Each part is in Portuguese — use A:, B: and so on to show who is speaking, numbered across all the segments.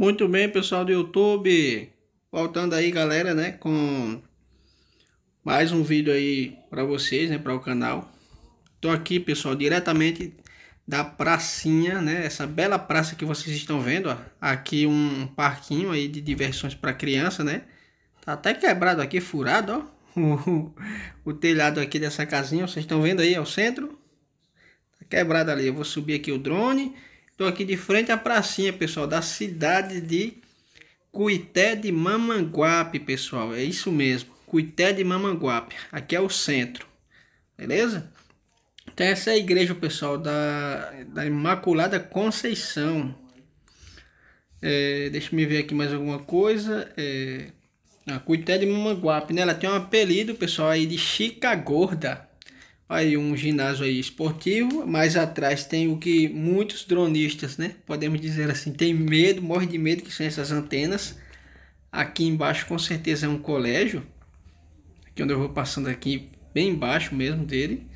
A: Muito bem, pessoal do YouTube. Voltando aí, galera, né, com mais um vídeo aí para vocês, né, para o canal. Tô aqui, pessoal, diretamente da pracinha, né, essa bela praça que vocês estão vendo, ó. Aqui um parquinho aí de diversões para criança, né? Tá até quebrado aqui, furado, ó. O, o telhado aqui dessa casinha, vocês estão vendo aí, ao é centro. Tá quebrado ali. Eu vou subir aqui o drone Estou aqui de frente à pracinha, pessoal, da cidade de Cuité de Mamanguape, pessoal. É isso mesmo, Cuité de Mamanguape. Aqui é o centro, beleza? Então essa é a igreja, pessoal, da, da Imaculada Conceição. É, deixa me ver aqui mais alguma coisa. É, a ah, Cuité de Mamanguape, né? Ela tem um apelido, pessoal, aí de Chica Gorda aí um ginásio aí esportivo, mais atrás tem o que muitos dronistas, né, podemos dizer assim, tem medo, morre de medo que são essas antenas. Aqui embaixo com certeza é um colégio, aqui onde eu vou passando aqui bem embaixo mesmo dele.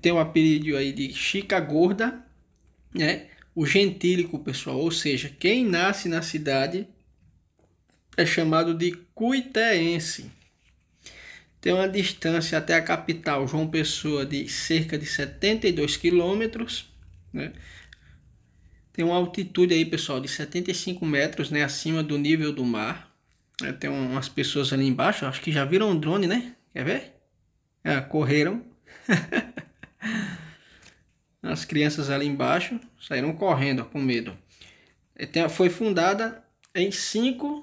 A: Tem o apelido aí de Chica Gorda, né? O gentílico, pessoal, ou seja, quem nasce na cidade é chamado de cuiteense tem uma distância até a capital João Pessoa de cerca de 72 quilômetros, né? tem uma altitude aí pessoal de 75 metros, né, acima do nível do mar, né? tem umas pessoas ali embaixo, acho que já viram um drone, né? Quer ver? É, correram. As crianças ali embaixo saíram correndo ó, com medo. Foi fundada em 5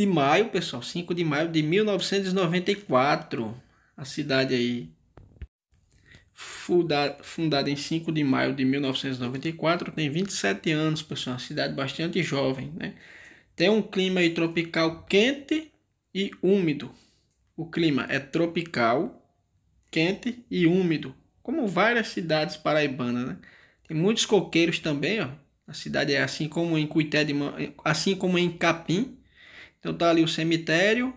A: de maio, pessoal, 5 de maio de 1994. A cidade aí fundada fundada em 5 de maio de 1994, tem 27 anos, pessoal, uma cidade bastante jovem, né? Tem um clima aí tropical quente e úmido. O clima é tropical, quente e úmido, como várias cidades paraibanas, né? Tem muitos coqueiros também, ó. A cidade é assim como em Cuité de, assim como em Capim, então tá ali o cemitério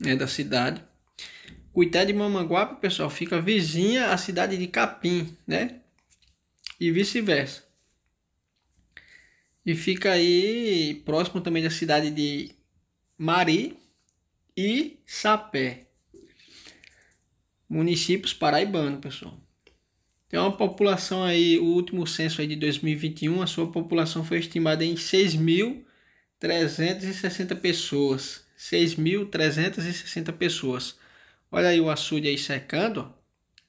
A: né, da cidade. Cuité de Mamanguape, pessoal, fica vizinha à cidade de Capim, né? E vice-versa. E fica aí próximo também da cidade de Mari e Sapé. Municípios paraibanos, pessoal. Tem uma população aí, o último censo aí de 2021, a sua população foi estimada em 6 mil 360 pessoas. 6.360 pessoas. Olha aí o açude aí secando.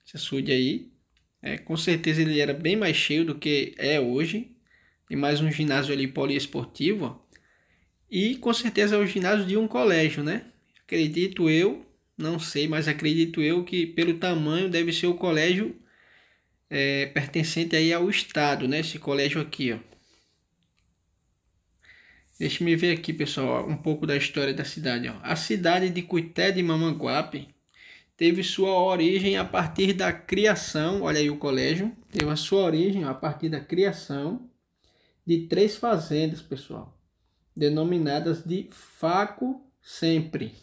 A: Esse açude aí. É, com certeza ele era bem mais cheio do que é hoje. Tem mais um ginásio ali poliesportivo. E com certeza é o ginásio de um colégio, né? Acredito eu, não sei, mas acredito eu que pelo tamanho deve ser o colégio é, pertencente aí ao estado, né? Esse colégio aqui, ó. Deixe-me ver aqui, pessoal, um pouco da história da cidade. A cidade de Cuité de Mamanguape teve sua origem a partir da criação, olha aí o colégio, teve a sua origem a partir da criação de três fazendas, pessoal, denominadas de Faco Sempre,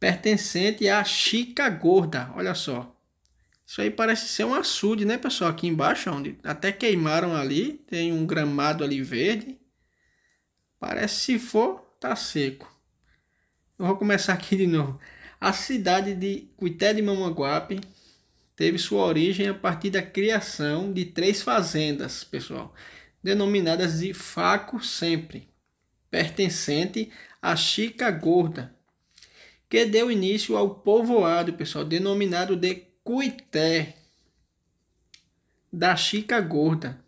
A: pertencente à Chica Gorda, olha só. Isso aí parece ser um açude, né, pessoal? Aqui embaixo, onde até queimaram ali, tem um gramado ali verde Parece se for, tá seco. Eu vou começar aqui de novo. A cidade de Cuité de Mamanguape teve sua origem a partir da criação de três fazendas, pessoal, denominadas de Faco Sempre, pertencente à Chica Gorda, que deu início ao povoado, pessoal, denominado de Cuité da Chica Gorda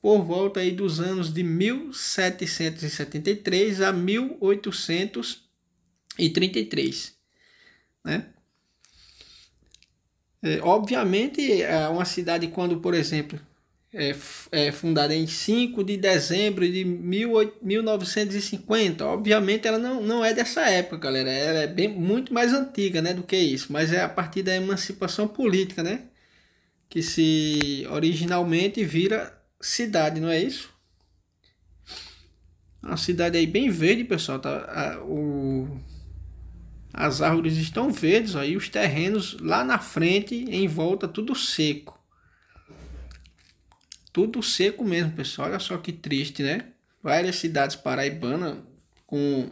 A: por volta aí dos anos de 1773 a 1833, né? É, obviamente, é uma cidade quando, por exemplo, é, é fundada em 5 de dezembro de 1950, obviamente ela não, não é dessa época, galera, ela é bem, muito mais antiga, né, do que isso, mas é a partir da emancipação política, né, que se originalmente vira cidade, não é isso? É uma cidade aí bem verde, pessoal. Tá, a, o, as árvores estão verdes aí, os terrenos lá na frente, em volta, tudo seco. Tudo seco mesmo, pessoal. Olha só que triste, né? Várias cidades paraibanas com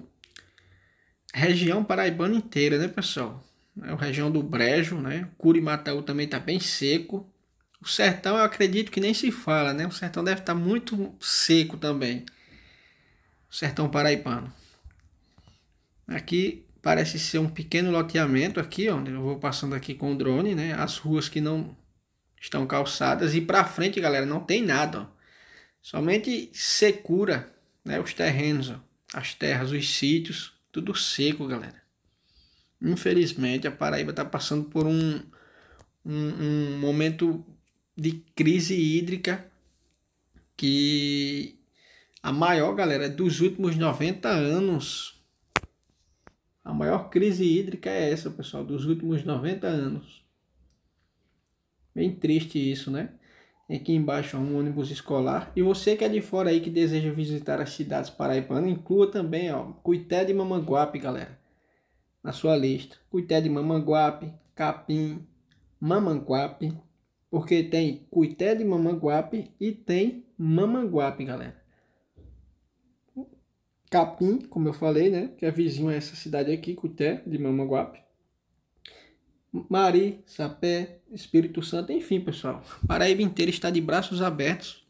A: região paraibana inteira, né, pessoal? É a região do Brejo, né? Curimataú também tá bem seco. O sertão eu acredito que nem se fala, né? O sertão deve estar tá muito seco também. O sertão paraipano. Aqui parece ser um pequeno loteamento aqui, ó. Eu vou passando aqui com o drone, né? As ruas que não estão calçadas e para frente, galera, não tem nada, ó. Somente secura, né? Os terrenos, ó. as terras, os sítios, tudo seco, galera. Infelizmente, a Paraíba está passando por um, um, um momento de crise hídrica que a maior, galera, dos últimos 90 anos. A maior crise hídrica é essa, pessoal, dos últimos 90 anos. Bem triste isso, né? Aqui embaixo é um ônibus escolar. E você que é de fora aí que deseja visitar as cidades paraibanas, inclua também, ó, Cuité de Mamanguape, galera, na sua lista. Cuité de Mamanguape, Capim, Mamanguape, porque tem cuité de mamanguape e tem mamanguape, galera. Capim, como eu falei, né? Que é vizinho a essa cidade aqui, Cuité de Mamanguape. Mari, Sapé, Espírito Santo, enfim, pessoal. Paraíba inteira está de braços abertos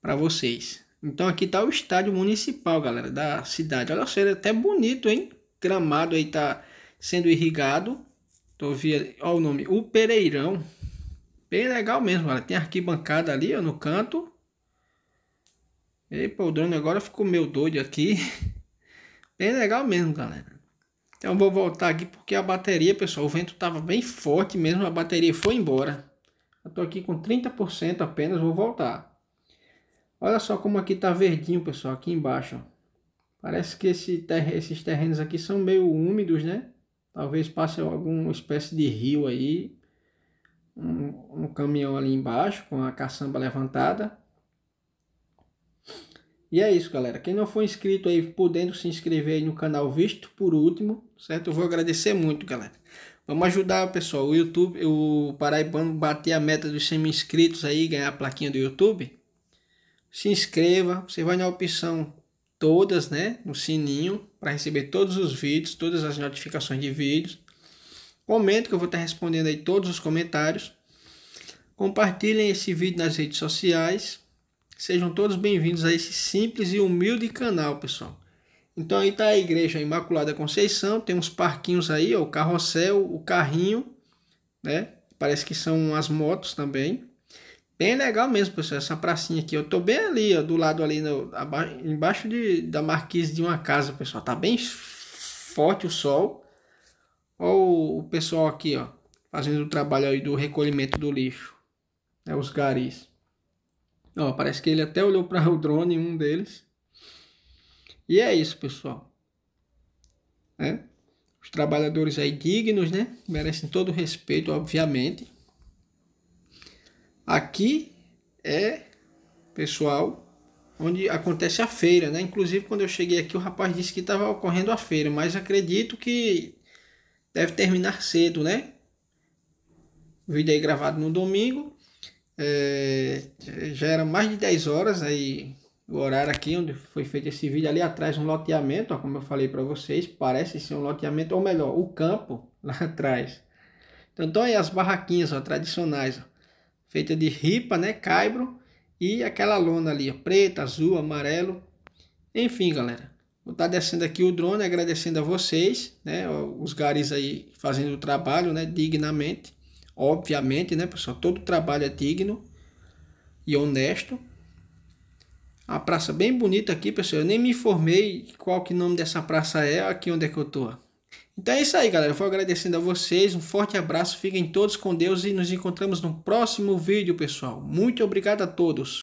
A: para vocês. Então aqui está o estádio municipal, galera, da cidade. Olha, é até bonito, hein? Gramado aí tá sendo irrigado eu vi, ó o nome, o Pereirão. Bem legal mesmo, olha, Tem arquibancada ali, ó, no canto. E pô, o drone agora ficou meio doido aqui. Bem legal mesmo, galera. Então vou voltar aqui porque a bateria, pessoal, o vento tava bem forte mesmo, a bateria foi embora. Eu tô aqui com 30% apenas, vou voltar. Olha só como aqui tá verdinho, pessoal, aqui embaixo, ó. Parece que esse ter esses terrenos aqui são meio úmidos, né? Talvez passe alguma espécie de rio aí, um, um caminhão ali embaixo com a caçamba levantada. E é isso, galera. Quem não for inscrito aí, podendo se inscrever aí no canal Visto por Último, certo? Eu vou agradecer muito, galera. Vamos ajudar, pessoal, o YouTube, o Paraibano bater a meta dos 100 mil inscritos aí, ganhar a plaquinha do YouTube. Se inscreva, você vai na opção todas, né? No sininho para receber todos os vídeos, todas as notificações de vídeos. Comente que eu vou estar respondendo aí todos os comentários. Compartilhem esse vídeo nas redes sociais. Sejam todos bem-vindos a esse simples e humilde canal, pessoal. Então aí está a Igreja Imaculada Conceição, tem uns parquinhos aí, ó, o carrossel, o carrinho, né? Parece que são as motos também. Bem legal mesmo, pessoal, essa pracinha aqui. Eu tô bem ali, ó, do lado ali, no, abaixo, embaixo de, da marquise de uma casa, pessoal. Tá bem forte o sol. olha o, o pessoal aqui, ó, fazendo o trabalho aí do recolhimento do lixo. É os garis. Ó, parece que ele até olhou para o drone, um deles. E é isso, pessoal. Né? Os trabalhadores aí dignos, né? Merecem todo o respeito, obviamente. Aqui é, pessoal, onde acontece a feira, né? Inclusive, quando eu cheguei aqui, o rapaz disse que estava ocorrendo a feira, mas acredito que deve terminar cedo, né? O vídeo aí gravado no domingo. É, já era mais de 10 horas aí né? o horário aqui onde foi feito esse vídeo ali atrás um loteamento, ó, como eu falei para vocês, parece ser um loteamento, ou melhor, o campo lá atrás. Então, estão aí as barraquinhas ó, tradicionais. Ó feita de ripa, né, caibro e aquela lona ali, ó, preta, azul, amarelo. Enfim, galera, vou estar tá descendo aqui o drone, agradecendo a vocês, né, os garis aí fazendo o trabalho, né, dignamente. Obviamente, né, pessoal, todo trabalho é digno e honesto. A praça bem bonita aqui, pessoal. Eu nem me informei qual que nome dessa praça é, aqui onde é que eu tô. Então é isso aí, galera. Eu vou agradecendo a vocês. Um forte abraço. Fiquem todos com Deus e nos encontramos no próximo vídeo, pessoal. Muito obrigado a todos.